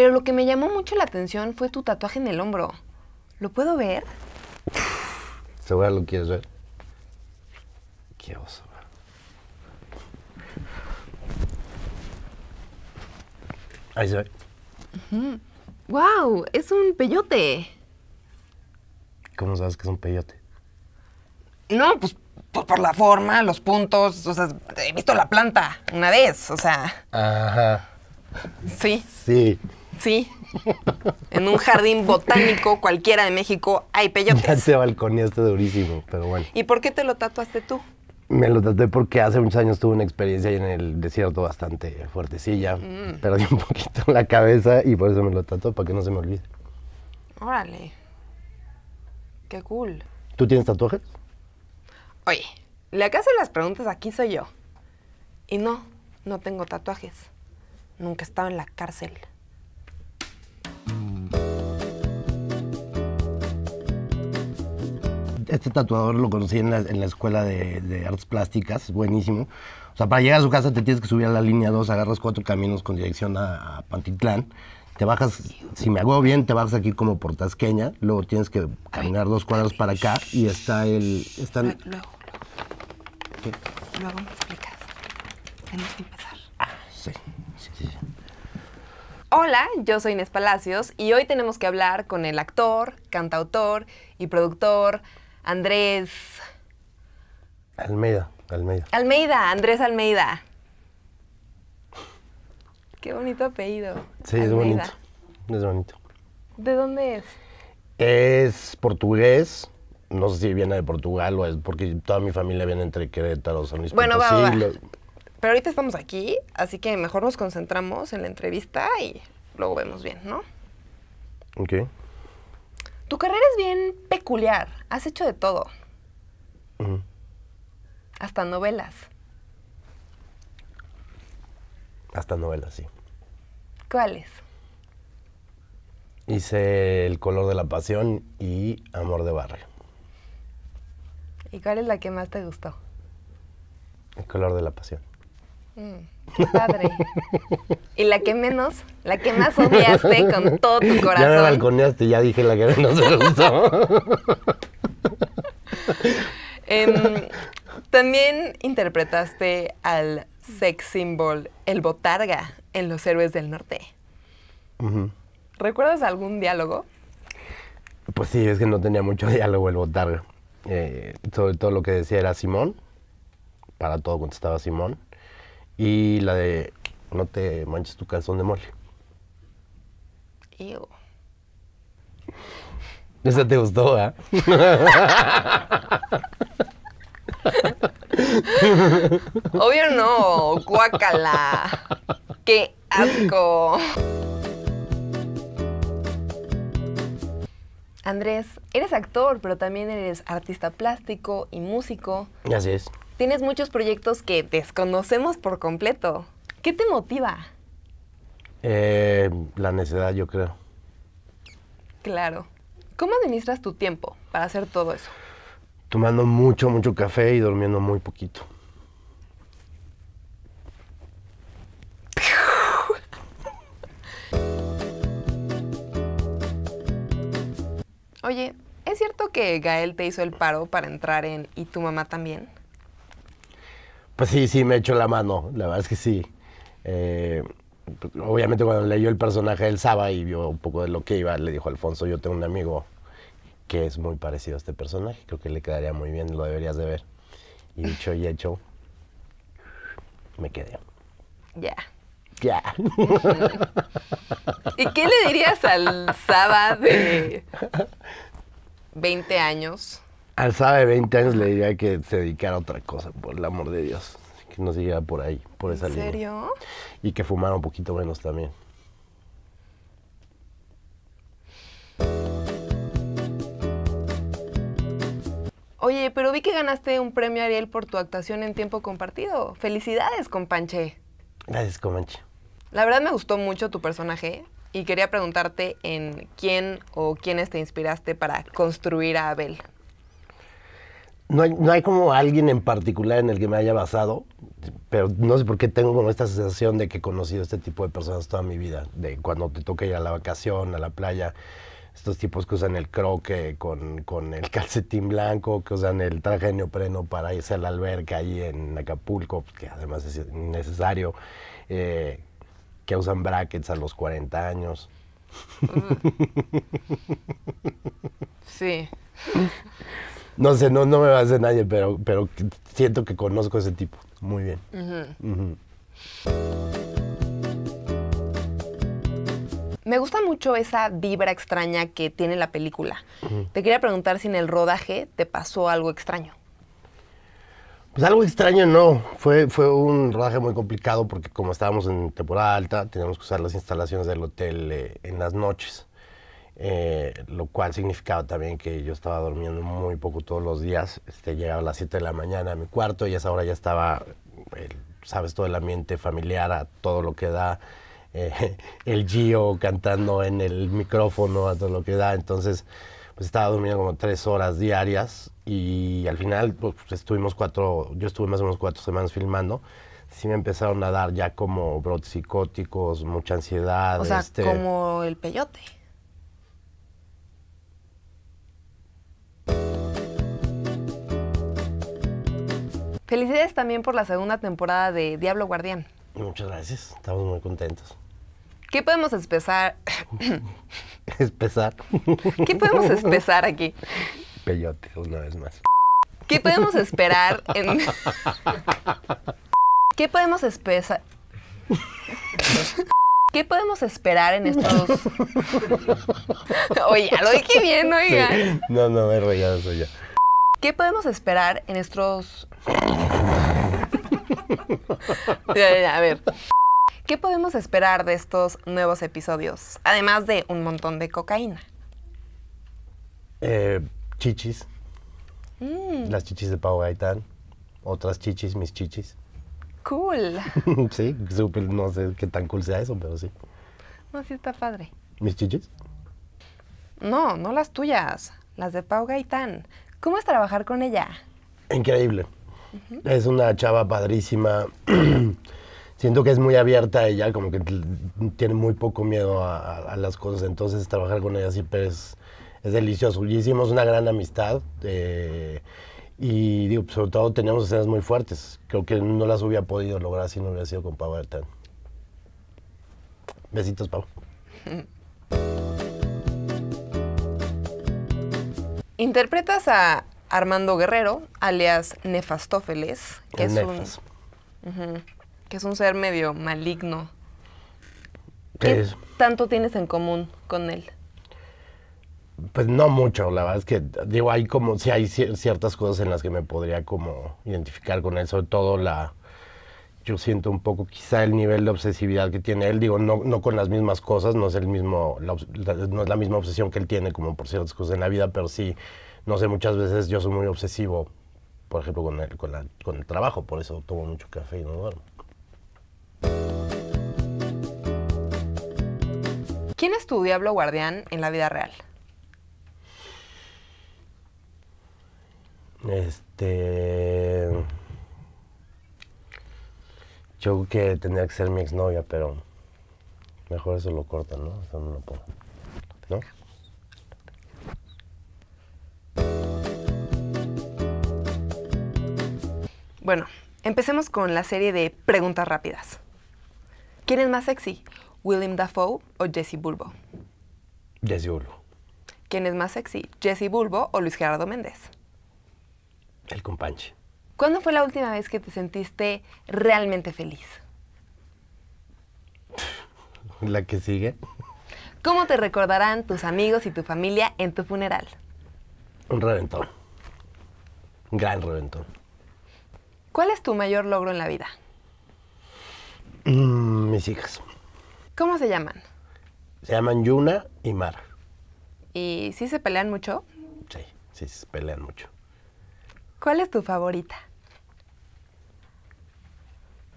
Pero lo que me llamó mucho la atención fue tu tatuaje en el hombro. ¿Lo puedo ver? ¿Segura lo quieres ver? Qué oso. Ahí se ve. ¡Guau! Es un peyote. ¿Cómo sabes que es un peyote? No, pues por, pues, por, la forma, los puntos. O sea, he visto la planta una vez, o sea. Ajá. Sí. Sí. Sí. En un jardín botánico cualquiera de México hay peyotes. Ya te balconeaste durísimo, pero bueno. ¿Y por qué te lo tatuaste tú? Me lo tatué porque hace muchos años tuve una experiencia en el desierto bastante fuertecilla. Mm. Perdí un poquito la cabeza y por eso me lo tatué, para que no se me olvide. Órale. Qué cool. ¿Tú tienes tatuajes? Oye, la que las preguntas aquí soy yo. Y no, no tengo tatuajes. Nunca he estado en la cárcel. este tatuador lo conocí en la, escuela de, artes plásticas, buenísimo. O sea, para llegar a su casa te tienes que subir a la línea 2, agarras cuatro caminos con dirección a, Pantitlán. Te bajas, si me hago bien, te bajas aquí como por Tasqueña. Luego tienes que caminar dos cuadras para acá y está el. Luego, luego. me explicas. Tenemos que empezar. Ah, sí, sí. Hola, yo soy Inés Palacios y hoy tenemos que hablar con el actor, cantautor y productor Andrés. Almeida, Almeida. Almeida, Andrés Almeida. Qué bonito apellido. Sí, es bonito. Es bonito. ¿De dónde es? Es portugués. No sé si viene de Portugal o es porque toda mi familia viene entre Querétaro, San Luis bueno, vamos. Pero ahorita estamos aquí, así que mejor nos concentramos en la entrevista y luego vemos bien, ¿no? Ok. Tu carrera es bien peculiar. Has hecho de todo. Hasta novelas. Hasta novelas, sí. ¿Cuáles? Hice El color de la pasión y Amor de barrio. ¿Y cuál es la que más te gustó? El color de la pasión. Mm padre. ¿Y la que menos? La que más odiaste con todo tu corazón. Ya me balconeaste, ya dije la que menos me gustó. Em, también interpretaste al sex symbol, el botarga, en Los Héroes del Norte. ¿Recuerdas algún diálogo? Pues sí, es que no tenía mucho diálogo el botarga. Eh, sobre todo lo que decía era Simón. Para todo contestaba Simón. Y la de No te manches tu calzón de mole. Ew. Esa te gustó, ¿eh? Obvio no, cuácala. ¡Qué asco! Andrés, eres actor, pero también eres artista plástico y músico. Así es tienes muchos proyectos que desconocemos por completo. ¿Qué te motiva? Eh, la necesidad, yo creo. Claro. ¿Cómo administras tu tiempo para hacer todo eso? Tomando mucho, mucho café y durmiendo muy poquito. Oye, ¿es cierto que Gael te hizo el paro para entrar en ¿Y tu mamá también? Pues sí, sí, me echó la mano, la verdad es que sí. Eh, obviamente cuando leyó el personaje del Saba y vio un poco de lo que iba, le dijo Alfonso, yo tengo un amigo que es muy parecido a este personaje, creo que le quedaría muy bien, lo deberías de ver. Y dicho y hecho, me quedé. Ya. Ya. ¿Y qué le dirías al Saba de 20 años? Al Saba de 20 años le diría que se dedicara a otra cosa, por el amor de Dios que no llega por ahí, por esa línea. ¿En serio? Y que fumara un poquito menos también. Oye, pero vi que ganaste un premio Ariel por tu actuación en tiempo compartido. Felicidades, companche. Gracias, companche. La verdad me gustó mucho tu personaje y quería preguntarte en quién o quiénes te inspiraste para construir a Abel no hay, no hay como alguien en particular en el que me haya basado, pero no sé por qué tengo como esta sensación de que he conocido este tipo de personas toda mi vida, de cuando te toca ir a la vacación, a la playa, estos tipos que usan el croque con, el calcetín blanco, que usan el traje neopreno para irse a la alberca ahí en Acapulco, pues, que además es necesario, eh, que usan brackets a los 40 años. Sí. No sé, no, no me vas a nadie, pero, siento que conozco ese tipo. Muy bien. Me gusta mucho esa vibra extraña que tiene la película. Te quería preguntar si en el rodaje te pasó algo extraño. Pues algo extraño no. Fue, un rodaje muy complicado porque como estábamos en temporada alta, teníamos que usar las instalaciones del hotel eh, en las noches. Eh, lo cual significaba también que yo estaba durmiendo muy poco todos los días. Este, llegaba a las 7 de la mañana a mi cuarto y a esa hora ya estaba, sabes, todo el ambiente familiar, a todo lo que da, eh, el Gio cantando en el micrófono, a todo lo que da. Entonces, pues estaba durmiendo como tres horas diarias y al final pues, estuvimos cuatro, yo estuve más o menos cuatro semanas filmando sí me empezaron a dar ya como brotes psicóticos, mucha ansiedad. O sea, este, como el peyote. Felicidades también por la segunda temporada de Diablo Guardián. Muchas gracias, estamos muy contentos. ¿Qué podemos espesar? espesar. ¿Qué podemos espesar aquí? Peyote, una vez más. ¿Qué podemos esperar en... ¿Qué podemos espesar? ¿Qué podemos esperar en estos... Oye, lo dije bien, oiga. No, no, me he eso ya. ¿Qué podemos esperar en estos... A ver. ¿Qué podemos esperar de estos nuevos episodios? Además de un montón de cocaína. Eh, chichis. Mm. Las chichis de Pau Gaitán. Otras chichis, mis chichis. Cool. sí, no sé qué tan cool sea eso, pero sí. No, sí está padre. ¿Mis chichis? No, no las tuyas. Las de Pau Gaitán. ¿Cómo es trabajar con ella? Increíble. Es una chava padrísima. Siento que es muy abierta ella, como que tiene muy poco miedo a, las cosas. Entonces, trabajar con ella siempre es, es delicioso. Y hicimos una gran amistad. Eh, y digo, pues, sobre todo teníamos escenas muy fuertes. Creo que no las hubiera podido lograr si no hubiera sido con Pau Besitos, Pau. Interpretas a Armando Guerrero, alias Nefastófeles, que es un... que es un ser medio maligno. ¿Qué tanto tienes en común con él? Pues no mucho, la verdad es que digo, hay como, sí hay ciertas cosas en las que me podría como identificar con él, sobre todo la, yo siento un poco quizá el nivel de obsesividad que tiene él, digo, no, no con las mismas cosas, no es, el mismo, la, no es la misma obsesión que él tiene como por ciertas cosas en la vida, pero sí, no sé, muchas veces yo soy muy obsesivo, por ejemplo, con el, con, con el trabajo, por eso tomo mucho café y no duermo. ¿Quién es tu diablo guardián en la vida real? Este... Yo que tendría que ser mi exnovia, pero mejor eso lo cortan, ¿no? Eso no lo ¿No? Bueno, empecemos con la serie de preguntas rápidas. ¿Quién es más sexy, William Dafoe o Jesse Bulbo? Jesse Bulbo. ¿Quién es más sexy, Jesse Bulbo o Luis Gerardo Méndez? El companche. ¿Cuándo fue la última vez que te sentiste realmente feliz? La que sigue. ¿Cómo te recordarán tus amigos y tu familia en tu funeral? Un reventón. Un gran reventón. ¿Cuál es tu mayor logro en la vida? Mm, mis hijas. ¿Cómo se llaman? Se llaman Yuna y Mara. ¿Y si se pelean mucho? Sí, sí se pelean mucho. ¿Cuál es tu favorita?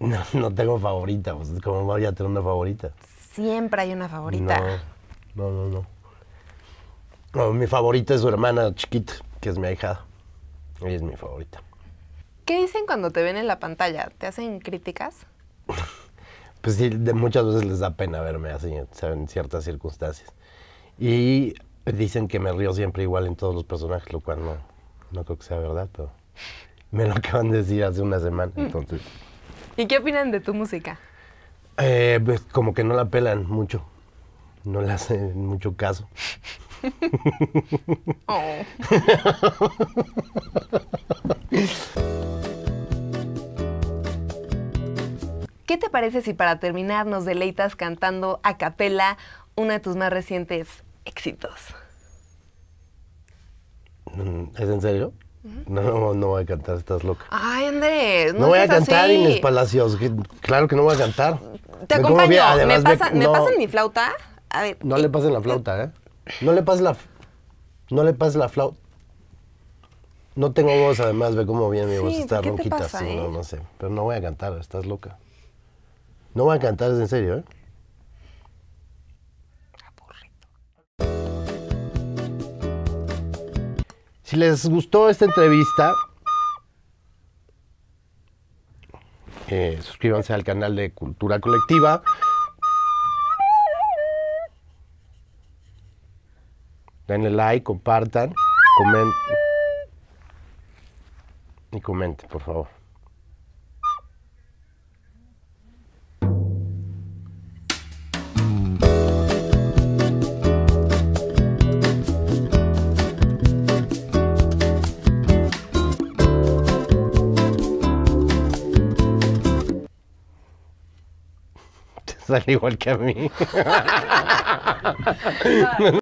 No, no tengo favorita, pues como voy a tener una favorita. Siempre hay una favorita. No, no, no. mi favorita es su hermana chiquita, que es mi hija. Ella es mi favorita. ¿Qué dicen cuando te ven en la pantalla? ¿Te hacen críticas? pues sí, de, muchas veces les da pena verme así, en ciertas circunstancias. Y dicen que me río siempre igual en todos los personajes, lo cual no, no creo que sea verdad, pero me lo acaban de decir hace una semana, mm. entonces... ¿Y qué opinan de tu música? Eh, pues como que no la pelan mucho. No le hacen mucho caso. Oh. ¿Qué te parece si para terminar nos deleitas cantando a capela uno de tus más recientes éxitos? Mm, ¿Es en serio? No, no voy a cantar, estás loca. Ay, Andrés, no, no voy a cantar, en Inés Palacios. claro que no voy a cantar. Te acompaño. ¿Me, pasa, pasan mi flauta? No le pasen la flauta, ¿eh? No le pases la, no le pases la flauta. No tengo voz, además, ve cómo viene mi voz, está ronquita, no, eh? no sé. Pero no voy a cantar, estás loca. No voy a cantar, es en serio, ¿eh? Si les gustó esta entrevista, eh, suscríbanse al canal de Cultura Colectiva. Denle like, compartan, comenten. Y comenten, por favor. sale igual que a mí.